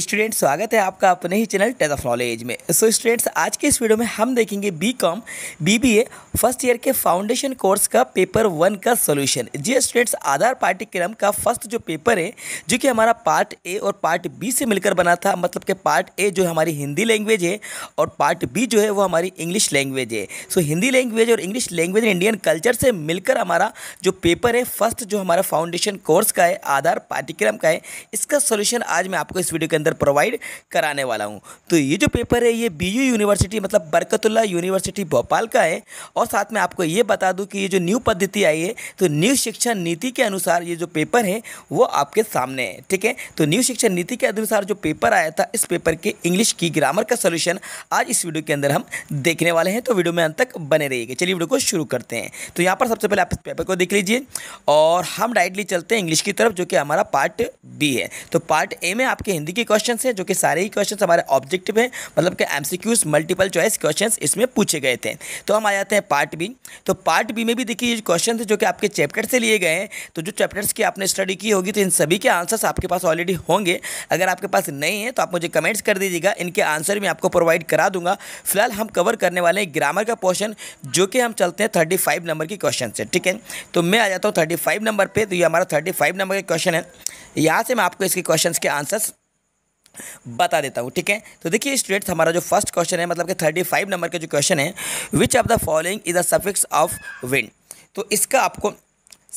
student स्वागत है आपका अपने ही चैनल टेज ऑफ नॉलेज में सो so, स्टूडेंट्स आज के इस वीडियो में हम देखेंगे B Com B B A first year के फाउंडेशन कोर्स का पेपर वन का सोल्यूशन जी स्टूडेंट्स आधार पाठ्यक्रम का फर्स्ट जो पेपर है जो कि हमारा पार्ट ए और पार्ट बी से मिलकर बना था मतलब कि पार्ट ए जो हमारी हिंदी लैंग्वेज है और पार्ट बी जो है वो हमारी इंग्लिश लैंग्वेज है सो so, हिंदी लैंग्वेज और इंग्लिश लैंग्वेज इंडियन कल्चर से मिलकर हमारा जो पेपर है फर्स्ट जो हमारा फाउंडेशन कोर्स का है आधार पाठ्यक्रम का है इसका सोल्यूशन आज मैं आपको इस वीडियो के अंदर अंदर प्रोवाइड कराने वाला हूँ तो ये जो पेपर है ये बीयू यूनिवर्सिटी मतलब बरकतुल्ला यूनिवर्सिटी भोपाल का है और साथ में आपको ये बता दूँ कि ये जो न्यू पद्धति आई है तो न्यू शिक्षा नीति के अनुसार ये जो पेपर है वो आपके सामने है ठीक है तो न्यू शिक्षा नीति के अनुसार जो पेपर आया था इस पेपर के इंग्लिश की ग्रामर का सोल्यूशन आज इस वीडियो के अंदर हम देखने वाले हैं तो वीडियो में अंत तक बने रहिएगा चलिए वीडियो को शुरू करते हैं तो यहाँ पर सबसे पहले आप इस पेपर को देख लीजिए और हम डायरेक्टली चलते हैं इंग्लिश की तरफ जो कि हमारा पार्ट बी है तो पार्ट ए में आपके हिंदी के क्वेश्चन हैं जो कि सारे ही क्वेश्चन हमारे ऑब्जेक्टिव हैं मतलब कि एमसीक्यूज मल्टीपल चॉइस क्वेश्चन इसमें पूछे गए थे तो हम आ जाते हैं पार्ट बी तो पार्ट बी में भी देखिए क्वेश्चन जो कि आपके चैप्टर से लिए गए हैं तो जो चैप्टर्स की आपने स्टडी की होगी तो इन सभी के आंसर्स आपके पास ऑलरेडी होंगे अगर आपके पास नहीं है तो आप मुझे कमेंट्स कर दीजिएगा इनके आंसर मैं आपको प्रोवाइड करा दूंगा फिलहाल हम कवर करने वाले हैं ग्रामर का पोर्शन जो कि हम चलते हैं थर्टी फाइव नंबर के क्वेश्चन से ठीक है तो मैं आ जाता हूँ थर्टी फाइव नंबर पर तो ये हमारा थर्टी फाइव नंबर का क्वेश्चन है यहाँ से मैं आपको इसके क्वेश्चन के आंसर्स बता देता हूँ ठीक है तो देखिए स्टूडेंट्स हमारा जो फर्स्ट क्वेश्चन है मतलब कि थर्टी फाइव नंबर का जो क्वेश्चन है which of the following is the suffix of wind तो इसका आपको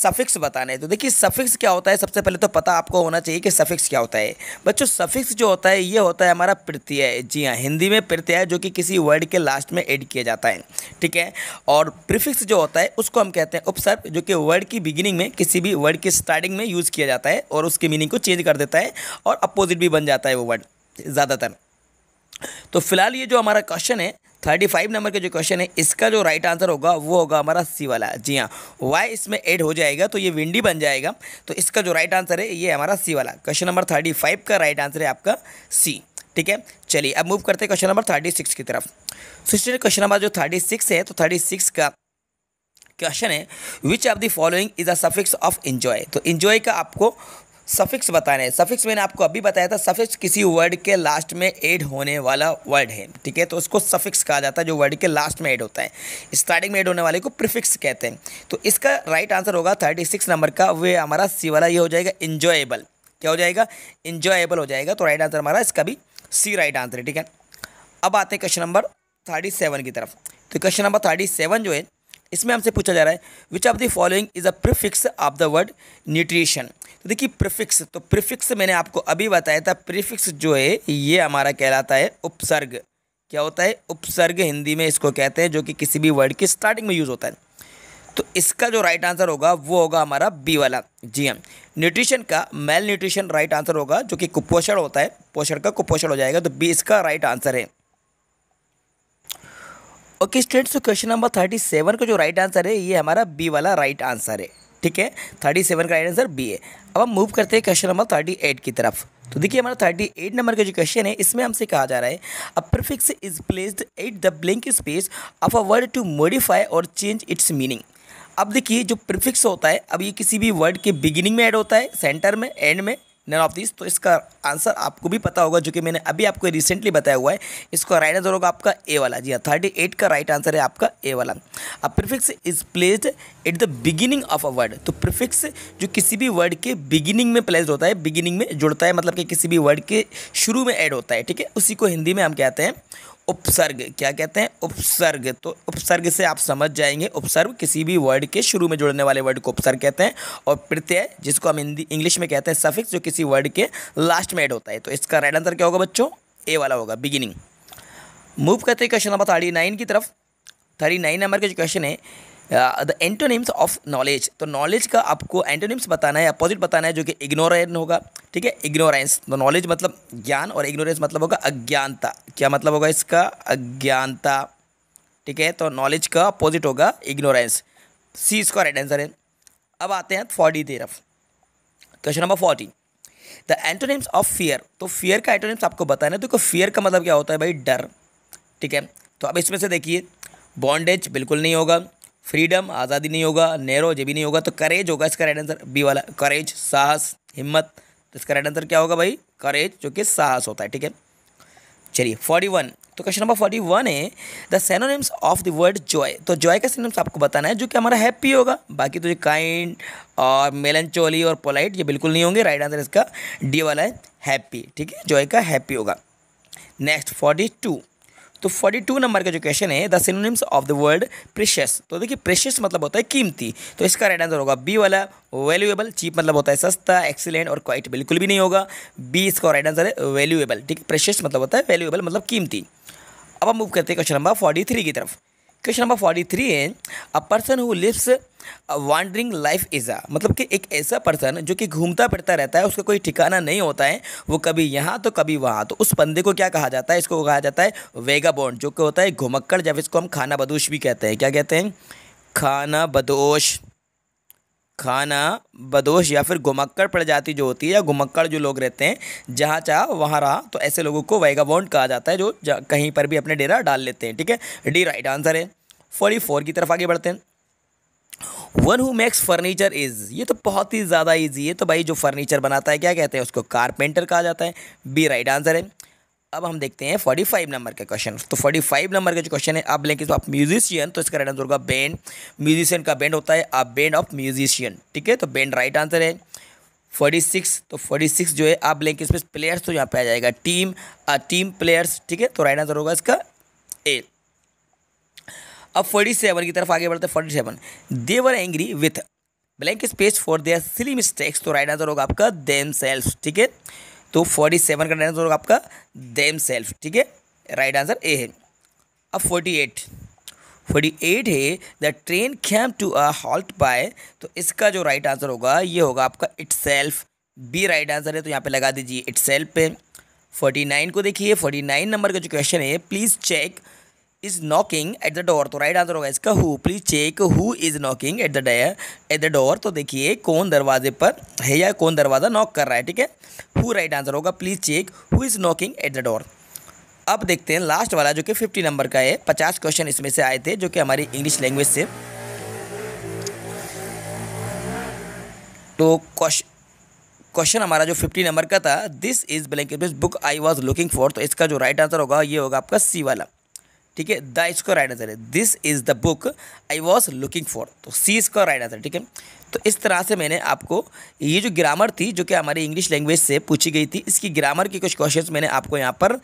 सफिक्स बताने तो देखिए सफिक्स क्या होता है सबसे पहले तो पता आपको होना चाहिए कि सफिक्स क्या होता है बच्चों सफिक्स जो होता है ये होता है हमारा प्रत्यय जी हाँ हिंदी में प्रत्यय जो कि किसी वर्ड के लास्ट में ऐड किया जाता है ठीक है और प्रीफिक्स जो होता है उसको हम कहते हैं उपसर्प जो कि वर्ड की बिगिनिंग में किसी भी वर्ड की स्टार्टिंग में यूज़ किया जाता है और उसकी मीनिंग को चेंज कर देता है और अपोजिट भी बन जाता है वो वर्ड ज़्यादातर तो फिलहाल ये जो हमारा क्वेश्चन है थर्टी फाइव नंबर का जो क्वेश्चन है इसका जो राइट आंसर होगा वो होगा हमारा सी वाला जी हाँ वाई इसमें एड हो जाएगा तो ये विंडी बन जाएगा तो इसका जो राइट आंसर है ये हमारा सी वाला क्वेश्चन नंबर थर्टी फाइव का राइट आंसर है आपका सी ठीक है चलिए अब मूव करते हैं क्वेश्चन नंबर थर्टी सिक्स की तरफ सिस्टर क्वेश्चन नंबर जो थर्टी सिक्स है तो थर्टी सिक्स का क्वेश्चन है which of the following is a suffix of enjoy तो इंजॉय का आपको सफिक्स बताने सफिक्स मैंने आपको अभी बताया था सफिक्स किसी वर्ड के लास्ट में ऐड होने वाला वर्ड है ठीक है तो उसको सफिक्स कहा जाता है जो वर्ड के लास्ट में ऐड होता है स्टार्टिंग में ऐड होने वाले को प्रिफिक्स कहते हैं तो इसका राइट आंसर होगा थर्टी सिक्स नंबर का वे हमारा सी वाला ये हो जाएगा इंजॉएबल क्या हो जाएगा इंजॉएबल हो जाएगा तो राइट आंसर हमारा इसका भी सी राइट आंसर है ठीक है अब आते हैं क्वेश्चन नंबर थर्टी सेवन की तरफ तो क्वेश्चन नंबर थर्टी सेवन जो है इसमें हमसे पूछा जा रहा है which of the following is a prefix of the word nutrition तो देखिए प्रिफिक्स तो प्रिफिक्स मैंने आपको अभी बताया था प्रिफिक्स जो है ये हमारा कहलाता है उपसर्ग क्या होता है उपसर्ग हिंदी में इसको कहते हैं जो कि किसी भी वर्ड की स्टार्टिंग में यूज़ होता है तो इसका जो राइट आंसर होगा वो होगा हमारा बी वाला जी हाँ न्यूट्रिशन का मेल न्यूट्रिशन राइट आंसर होगा जो कि कुपोषण होता है पोषण का कुपोषण हो जाएगा तो बी इसका राइट आंसर है ओके स्टूडेंट्स तो क्वेश्चन नंबर थर्टी सेवन का जो राइट आंसर है ये हमारा बी वाला राइट आंसर है ठीक है थर्टी सेवन का राइट आंसर बी है अब हम मूव करते हैं क्वेश्चन नंबर थर्टी एट की तरफ तो देखिए हमारा थर्टी एट नंबर का जो क्वेश्चन है इसमें हमसे कहा जा रहा है a prefix is placed at the blink space of a word to modify और चेंज इट्स मीनिंग अब देखिए जो प्रिफिक्स होता है अब ये किसी भी वर्ड के बिगिनिंग में ऐड होता है सेंटर में एंड में नन ऑफ दिस तो इसका आंसर आपको भी पता होगा जो कि मैंने अभी आपको रिसेंटली बताया हुआ है इसका राइट आंसर होगा आपका ए वाला जी हाँ थर्टी एट का राइट आंसर है आपका ए वाला अब prefix is placed at the beginning of a word तो प्रिफिक्स जो किसी भी वर्ड के बिगिनिंग में प्लेस्ड होता है बिगिनिंग में जुड़ता है मतलब कि किसी भी वर्ड के शुरू में एड होता है ठीक है उसी को हिंदी में हम कहते हैं उपसर्ग क्या कहते हैं उपसर्ग तो उपसर्ग से आप समझ जाएंगे उपसर्ग किसी भी वर्ड के शुरू में जुड़ने वाले वर्ड को उपसर्ग कहते हैं और प्रत्यय जिसको हम हिंदी इंग्लिश में कहते हैं सफिक्स जो किसी वर्ड के लास्ट में एड होता है तो इसका राइट आंसर क्या होगा बच्चों ए वाला होगा बिगिनिंग मूव करते क्वेश्चन नंबर थर्टी नाइन की तरफ थर्टी नाइन नंबर का जो क्वेश्चन है द एंटोनिम्स ऑफ नॉलेज तो नॉलेज का आपको एंटोनिम्स बताना है अपोजिट बताना है जो कि इग्नोरेंट होगा ठीक है इग्नोरेंस तो नॉलेज मतलब ज्ञान और इग्नोरेंस मतलब होगा अज्ञानता क्या मतलब होगा इसका अज्ञानता ठीक है तो नॉलेज का अपोजिट होगा इग्नोरेंस सी इसका राइट आंसर है अब आते हैं फोर्टी तेरफ question number forty the antonyms of fear तो फियर का एंटोनिम्स आपको बताना है तो देखो तो फियर का मतलब क्या होता है भाई डर ठीक है तो अब इसमें से देखिए बॉन्डेज बिल्कुल नहीं होगा फ्रीडम आज़ादी नहीं होगा नेहरो जब भी नहीं होगा तो करेज होगा इसका राइट आंसर बी वाला करेज साहस हिम्मत तो इसका राइट आंसर क्या होगा भाई करेज जो कि साहस होता है ठीक है चलिए फोर्टी वन तो क्वेश्चन नंबर फोर्टी वन है the synonyms of the word joy तो जॉय का सिनोनिम्स आपको बताना है जो कि हमारा हैप्पी होगा बाकी तो ये काइंड और मेलनचोली और पोलाइट ये बिल्कुल नहीं होंगे राइट आंसर इसका डी वाला है हैप्पी ठीक है जॉय का हैप्पी होगा नेक्स्ट फोर्टी टू तो फोर्टी टू नंबर का जो क्वेश्चन है the synonyms of the word precious तो देखिए प्रेशियस मतलब होता है कीमती तो इसका राइट आंसर होगा बी वाला वैल्यूएबल चीप मतलब होता है सस्ता एक्सीलेंट और क्वाइट बिल्कुल भी नहीं होगा बी इसका राइट आंसर है वैल्यूएबल ठीक है प्रेशियस मतलब होता है वैल्यूएबल मतलब कीमती अब हम मूव करते हैं क्वेश्चन नंबर फोर्टी थ्री की तरफ क्वेश्चन नंबर फोर्टी थ्री है a person who lives wandering life is a मतलब कि एक ऐसा पर्सन जो कि घूमता फिरता रहता है उसका कोई ठिकाना नहीं होता है वो कभी यहाँ तो कभी वहाँ तो उस बंदे को क्या कहा जाता है इसको कहा जाता है वेगा बॉन्ड जो कि होता है घुमक्कड़ जब इसको हम खाना बदोश भी कहते हैं क्या कहते हैं खाना बदोश खाना बदोश या फिर घुमक्कड़ प्रजाति जो होती है या घुमक्कड़ जो लोग रहते हैं जहाँ चाह वहाँ रहा तो ऐसे लोगों को वैगाबॉन्ड कहा जाता है जो जा, कहीं पर भी अपने डेरा डाल लेते हैं ठीक है डी राइट आंसर है फोर्टी फोर की तरफ आगे बढ़ते हैं one who makes furniture is ये तो बहुत ही ज़्यादा ईजी है तो भाई जो फर्नीचर बनाता है क्या कहते हैं उसको कारपेंटर कहा जाता है बी राइट आंसर है अब हम देखते हैं 45 नंबर के क्वेश्चन तो 45 नंबर के जो क्वेश्चन है आप लेंगे तो आप म्यूजिशियन तो इसका राइट आंसर होगा बैंड म्यूजिशियन का बैंड होता है आप बैंड ऑफ म्यूजिशियन ठीक है तो बैंड राइट आंसर है 46 तो 46 जो है आप लेंगे इसमें प्लेयर्स तो यहाँ पे आ जाएगा टीम आ टीम प्लेयर्स ठीक है तो राइट आंसर होगा इसका ए अब फोर्टी सेवन की तरफ आगे बढ़ते हैं forty seven they were angry with blank space for their silly mistakes तो राइट आंसर होगा आपका देम सेल्स ठीक है तो फोर्टी सेवन का डायरेक्ट होगा आपका देम सेल्फ ठीक है राइट आंसर ए है अब फोर्टी एट फोर्टी एट है the train came to a halt by तो इसका जो राइट आंसर होगा ये होगा आपका itself B right answer है तो यहाँ पे लगा दीजिए इट सेल्फ पे फोर्टी नाइन को देखिए फोर्टी नाइन नंबर का जो क्वेश्चन है please check is knocking at the door तो राइट आंसर होगा इसका who please check who is knocking at the डर एट द डोर तो देखिए कौन दरवाजे पर है या कौन दरवाज़ा नॉक कर रहा है ठीक है हु राइट आंसर होगा please check who is knocking at the door अब देखते हैं लास्ट वाला जो कि फिफ्टी नंबर का है पचास क्वेश्चन इसमें से आए थे जो कि हमारी इंग्लिश लैंग्वेज से तो क्वेश्चन क्वेश्चन हमारा जो फिफ्टी नंबर का था this is blank book I was looking for तो इसका जो राइट आंसर होगा ये होगा आपका सी वाला ठीक है द इसको राइट आंसर है this is the book I was looking for तो सी इसका राइट आंसर ठीक है तो इस तरह से मैंने आपको ये जो ग्रामर थी जो कि हमारी इंग्लिश लैंग्वेज से पूछी गई थी इसकी ग्रामर की कुछ क्वेश्चंस मैंने आपको यहाँ पर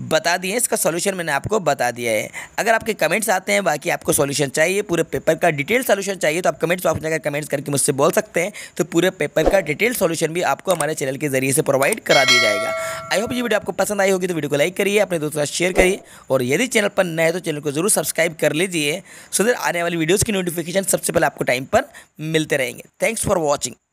बता दिए इसका सॉल्यूशन मैंने आपको बता दिया है अगर आपके कमेंट्स आते हैं बाकी आपको सॉल्यूशन चाहिए पूरे पेपर का डिटेल सॉल्यूशन चाहिए तो आप कमेंट्स ऑप्शन अगर कमेंट्स करके मुझसे बोल सकते हैं तो पूरे पेपर का डिटेल सॉल्यूशन भी आपको हमारे चैनल के जरिए से प्रोवाइड करा दिया जाएगा आई होप ये वीडियो आपको पसंद आई होगी तो वीडियो को लाइक करिए अपने दोस्तों साथ शेयर करिए और यदि चैनल पर नए तो चैनल को जरूर सब्सक्राइब कर लीजिए सो देर आने वाली वीडियोज़ की नोटिफिकेशन सबसे पहले आपको टाइम पर मिलते रहेंगे थैंक्स फॉर वॉचिंग